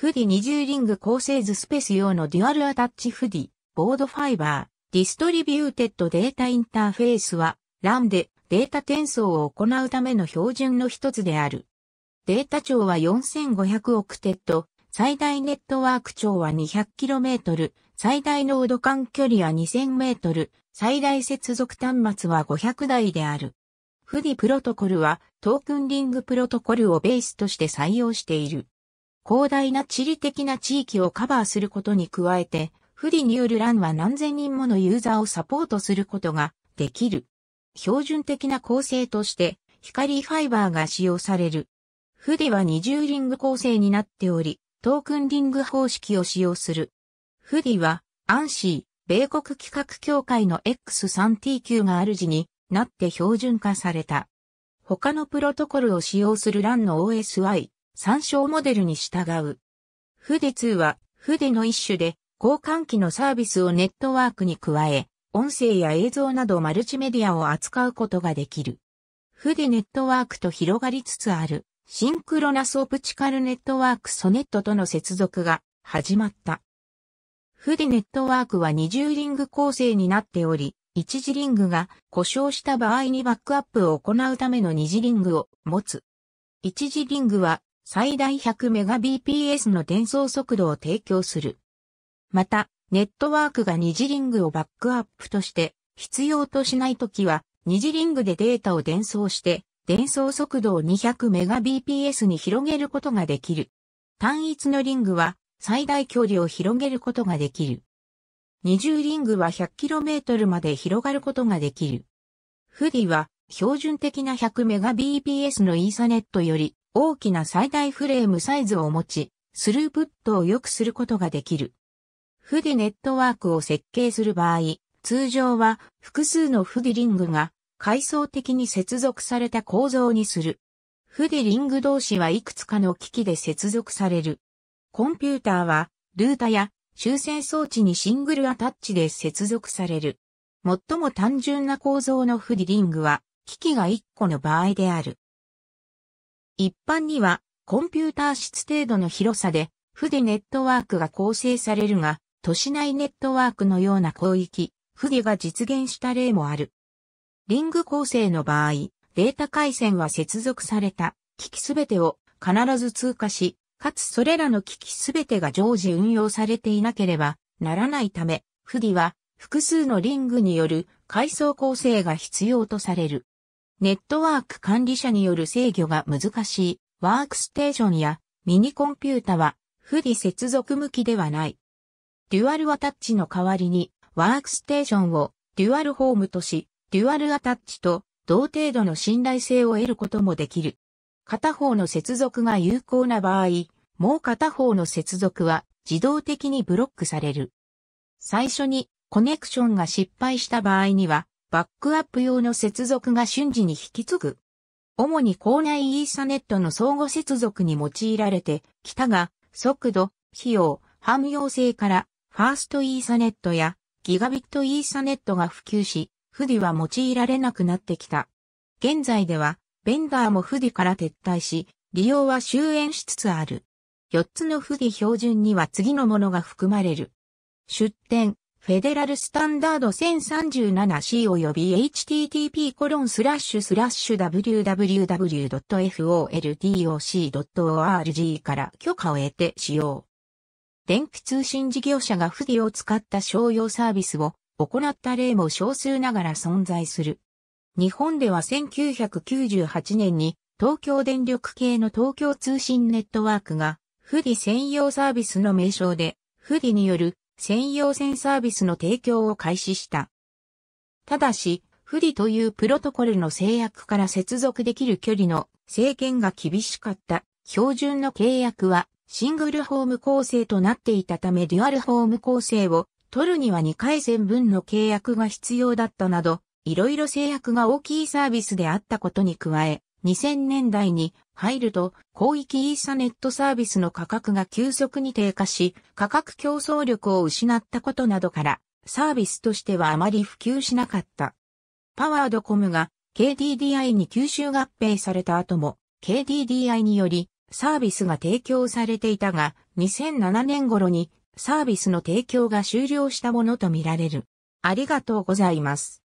フディ20リング構成図スペース用のデュアルアタッチフディ、ボードファイバー、ディストリビューテッドデータインターフェースは、RAM でデータ転送を行うための標準の一つである。データ長は4500億テッド、最大ネットワーク長は 200km、最大濃度間距離は 2000m、最大接続端末は500台である。フディプロトコルはトークンリングプロトコルをベースとして採用している。広大な地理的な地域をカバーすることに加えて、ディによる LAN は何千人ものユーザーをサポートすることができる。標準的な構成として、光ファイバーが使用される。ディは二重リング構成になっており、トークンリング方式を使用する。ディは、アンシー、米国規格協会の X3T q がある主になって標準化された。他のプロトコルを使用する LAN の OSI、参照モデルに従う。筆2は、筆の一種で、交換機のサービスをネットワークに加え、音声や映像などマルチメディアを扱うことができる。筆ネットワークと広がりつつある、シンクロナスオプチカルネットワークソネットとの接続が始まった。筆ネットワークは二重リング構成になっており、一次リングが故障した場合にバックアップを行うための二次リングを持つ。一次リングは最大 100Mbps の伝送速度を提供する。また、ネットワークが二次リングをバックアップとして必要としないときは、二次リングでデータを伝送して、伝送速度を 200Mbps に広げることができる。単一のリングは最大距離を広げることができる。二重リングは 100km まで広がることができる。フディは標準的な 100Mbps のイーサネットより大きな最大フレームサイズを持ち、スループットを良くすることができる。フデネットワークを設計する場合、通常は複数のフデリングが階層的に接続された構造にする。フデリング同士はいくつかの機器で接続される。コンピューターはルータや修正装置にシングルアタッチで接続される。最も単純な構造のフデリングは機器が1個の場合である。一般にはコンピューター室程度の広さで、府でネットワークが構成されるが、都市内ネットワークのような広域、負でが実現した例もある。リング構成の場合、データ回線は接続された機器すべてを必ず通過し、かつそれらの機器すべてが常時運用されていなければならないため、不利は複数のリングによる階層構成が必要とされる。ネットワーク管理者による制御が難しいワークステーションやミニコンピュータは不利接続向きではない。デュアルアタッチの代わりにワークステーションをデュアルホームとし、デュアルアタッチと同程度の信頼性を得ることもできる。片方の接続が有効な場合、もう片方の接続は自動的にブロックされる。最初にコネクションが失敗した場合には、バックアップ用の接続が瞬時に引き継ぐ。主に校内イーサネットの相互接続に用いられてきたが、速度、費用、汎用性から、ファーストイーサネットやギガビットイーサネットが普及し、フディは用いられなくなってきた。現在では、ベンダーもフディから撤退し、利用は終焉しつつある。4つのフディ標準には次のものが含まれる。出展。フェデラルスタンダード 1037C 及び http コロンスラッシュスラッシュ www.foldoc.org から許可を得て使用。電気通信事業者が不義を使った商用サービスを行った例も少数ながら存在する。日本では1998年に東京電力系の東京通信ネットワークが不義専用サービスの名称で不義による専用線サービスの提供を開始した。ただし、不利というプロトコルの制約から接続できる距離の制限が厳しかった標準の契約はシングルホーム構成となっていたためデュアルホーム構成を取るには2回線分の契約が必要だったなど、いろいろ制約が大きいサービスであったことに加え、2000年代に入ると広域イーサネットサービスの価格が急速に低下し価格競争力を失ったことなどからサービスとしてはあまり普及しなかった。パワードコムが KDDI に吸収合併された後も KDDI によりサービスが提供されていたが2007年頃にサービスの提供が終了したものとみられる。ありがとうございます。